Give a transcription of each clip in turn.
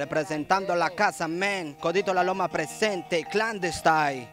representando la casa, men, Codito La Loma presente, clandestine.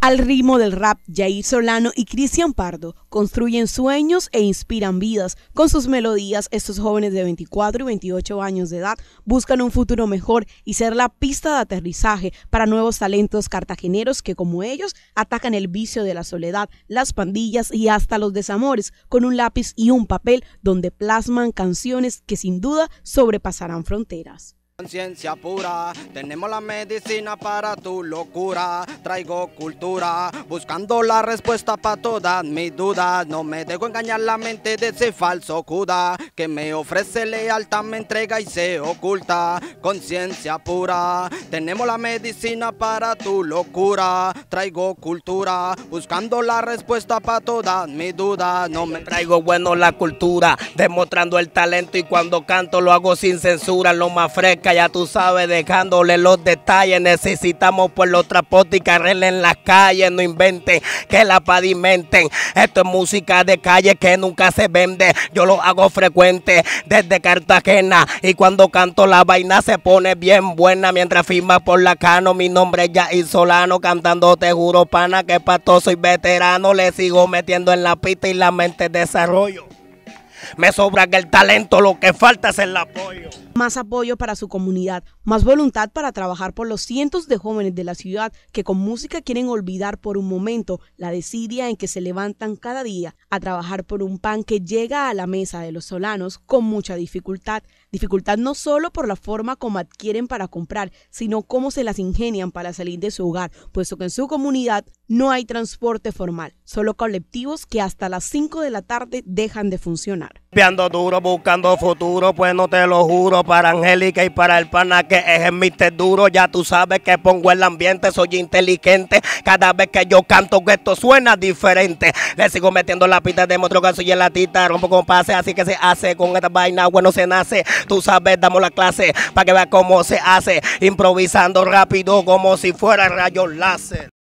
Al ritmo del rap, Jair Solano y Cristian Pardo construyen sueños e inspiran vidas. Con sus melodías, estos jóvenes de 24 y 28 años de edad buscan un futuro mejor y ser la pista de aterrizaje para nuevos talentos cartageneros que, como ellos, atacan el vicio de la soledad, las pandillas y hasta los desamores con un lápiz y un papel donde plasman canciones que sin duda sobrepasarán fronteras. Conciencia pura, tenemos la medicina para tu locura. Traigo cultura, buscando la respuesta para todas mis dudas. No me dejo engañar la mente de ese falso cuda que me ofrece lealtad, me entrega y se oculta. Conciencia pura, tenemos la medicina para tu locura. Traigo cultura, buscando la respuesta para todas mis dudas. No me traigo bueno la cultura, demostrando el talento y cuando canto lo hago sin censura, lo más fresca ya tú sabes, dejándole los detalles. Necesitamos por pues, los transportes y carriles en las calles. No inventen que la padimenten. Esto es música de calle que nunca se vende. Yo lo hago frecuente desde Cartagena. Y cuando canto la vaina se pone bien buena. Mientras firma por la cano, mi nombre es Yair Solano. Cantando te juro, pana, que pato soy veterano. Le sigo metiendo en la pista y la mente desarrollo. Me sobra que el talento, lo que falta es el apoyo más apoyo para su comunidad, más voluntad para trabajar por los cientos de jóvenes de la ciudad que con música quieren olvidar por un momento la desidia en que se levantan cada día a trabajar por un pan que llega a la mesa de los solanos con mucha dificultad. Dificultad no solo por la forma como adquieren para comprar, sino cómo se las ingenian para salir de su hogar, puesto que en su comunidad no hay transporte formal, solo colectivos que hasta las 5 de la tarde dejan de funcionar. Piando duro, buscando futuro, pues no te lo juro para Angélica y para el pana que es el mister duro. Ya tú sabes que pongo el ambiente, soy inteligente. Cada vez que yo canto que esto suena diferente. Le sigo metiendo la pita de que soy y en la tita. Rompo con pase, así que se hace con esta vaina. Bueno, se nace. Tú sabes, damos la clase para que veas cómo se hace. Improvisando rápido como si fuera rayo láser.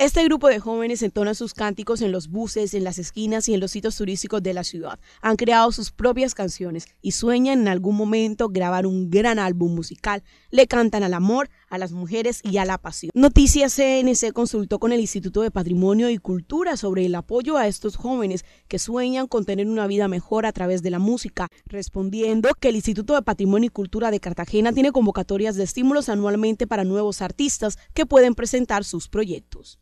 Este grupo de jóvenes entona sus cánticos en los buses, en las esquinas y en los sitios turísticos de la ciudad. Han creado sus propias canciones y sueñan en algún momento grabar un gran álbum musical. Le cantan al amor, a las mujeres y a la pasión. Noticias CNC consultó con el Instituto de Patrimonio y Cultura sobre el apoyo a estos jóvenes que sueñan con tener una vida mejor a través de la música, respondiendo que el Instituto de Patrimonio y Cultura de Cartagena tiene convocatorias de estímulos anualmente para nuevos artistas que pueden presentar sus proyectos.